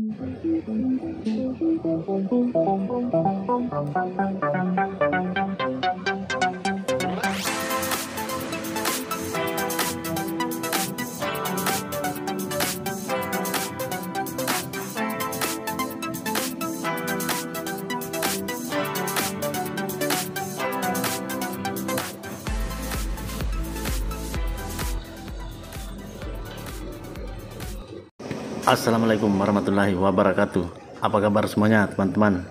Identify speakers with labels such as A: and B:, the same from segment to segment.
A: Thank you. Assalamualaikum warahmatullahi wabarakatuh. Apa kabar semuanya, teman-teman?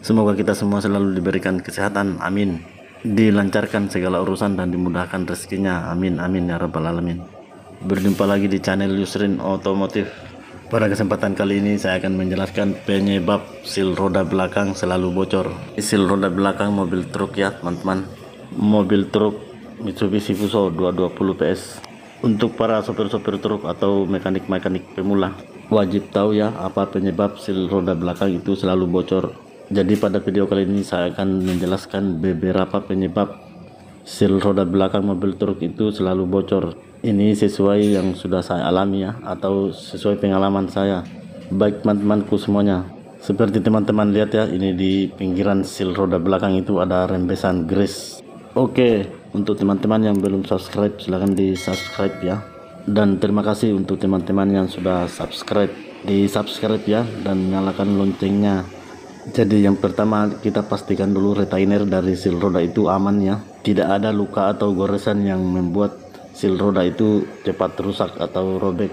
A: Semoga kita semua selalu diberikan kesehatan. Amin. Dilancarkan segala urusan dan dimudahkan rezekinya. Amin. Amin ya rabbal alamin. Berjumpa lagi di channel Yusrin Otomotif. Pada kesempatan kali ini saya akan menjelaskan penyebab sil roda belakang selalu bocor. Sil roda belakang mobil truk ya, teman-teman. Mobil truk Mitsubishi Fuso 220 PS untuk para sopir-sopir truk atau mekanik-mekanik pemula wajib tahu ya apa penyebab sil roda belakang itu selalu bocor jadi pada video kali ini saya akan menjelaskan beberapa penyebab sil roda belakang mobil truk itu selalu bocor ini sesuai yang sudah saya alami ya atau sesuai pengalaman saya baik teman-temanku semuanya seperti teman-teman lihat ya ini di pinggiran sil roda belakang itu ada rembesan grease oke untuk teman-teman yang belum subscribe silahkan di subscribe ya dan terima kasih untuk teman-teman yang sudah subscribe di subscribe ya dan nyalakan loncengnya jadi yang pertama kita pastikan dulu retainer dari sil roda itu aman ya tidak ada luka atau goresan yang membuat sil roda itu cepat rusak atau robek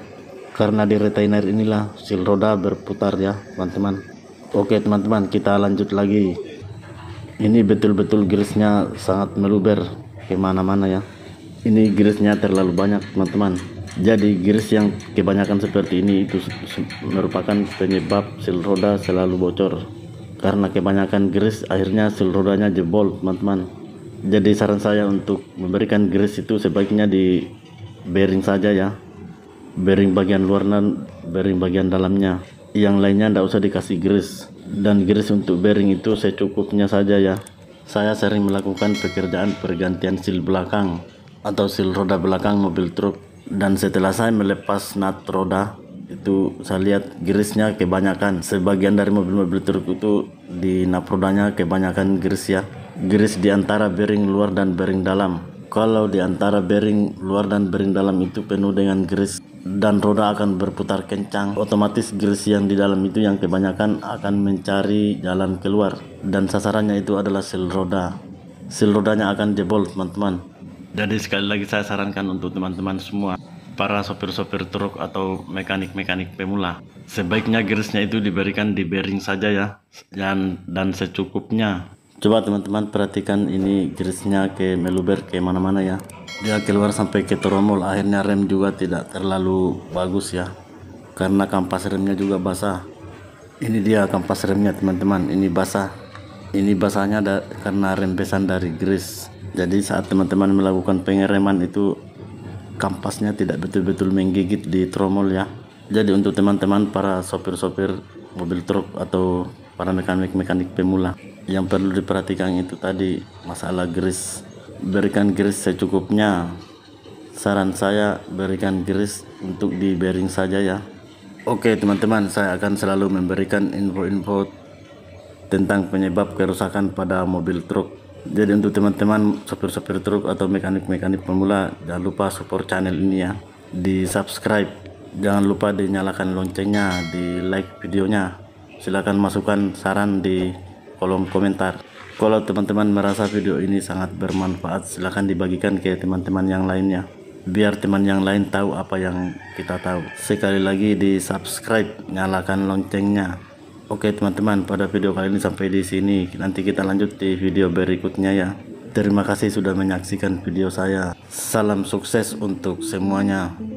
A: karena di retainer inilah sil roda berputar ya teman-teman oke teman-teman kita lanjut lagi ini betul-betul grisnya sangat meluber kemana-mana ya ini grisnya terlalu banyak teman-teman jadi gears yang kebanyakan seperti ini itu merupakan penyebab sel roda selalu bocor. Karena kebanyakan gears akhirnya sel rodanya jebol, teman-teman. Jadi saran saya untuk memberikan gears itu sebaiknya di bearing saja ya. Bearing bagian luar dan bearing bagian dalamnya. Yang lainnya tidak usah dikasih gears. Dan gears untuk bearing itu secukupnya saja ya. Saya sering melakukan pekerjaan pergantian sil belakang atau sil roda belakang mobil truk dan setelah saya melepas nat roda itu saya lihat gerisnya kebanyakan sebagian dari mobil-mobil truk itu di nap rodanya kebanyakan geris ya geris di antara bearing luar dan bearing dalam kalau di antara bearing luar dan bearing dalam itu penuh dengan geris dan roda akan berputar kencang otomatis geris yang di dalam itu yang kebanyakan akan mencari jalan keluar dan sasarannya itu adalah sel roda sel rodanya akan jebol teman-teman jadi sekali lagi saya sarankan untuk teman-teman semua para sopir-sopir truk atau mekanik-mekanik pemula. Sebaiknya gearsnya itu diberikan di bearing saja ya, dan, dan secukupnya. Coba teman-teman perhatikan ini gearsnya ke meluber ke mana-mana ya. Dia keluar sampai ke tromol, akhirnya rem juga tidak terlalu bagus ya. Karena kampas remnya juga basah. Ini dia kampas remnya teman-teman, ini basah. Ini basahnya karena rempesan dari grease jadi saat teman-teman melakukan pengereman itu kampasnya tidak betul-betul menggigit di tromol ya jadi untuk teman-teman para sopir-sopir mobil truk atau para mekanik-mekanik pemula yang perlu diperhatikan itu tadi masalah grease berikan grease secukupnya saran saya berikan grease untuk di bearing saja ya oke teman-teman saya akan selalu memberikan info-info tentang penyebab kerusakan pada mobil truk jadi untuk teman-teman sopir-sopir truk atau mekanik-mekanik pemula jangan lupa support channel ini ya di subscribe jangan lupa dinyalakan loncengnya di like videonya silahkan masukkan saran di kolom komentar kalau teman-teman merasa video ini sangat bermanfaat silahkan dibagikan ke teman-teman yang lainnya biar teman yang lain tahu apa yang kita tahu sekali lagi di subscribe nyalakan loncengnya Oke teman-teman, pada video kali ini sampai di sini. Nanti kita lanjut di video berikutnya ya. Terima kasih sudah menyaksikan video saya. Salam sukses untuk semuanya.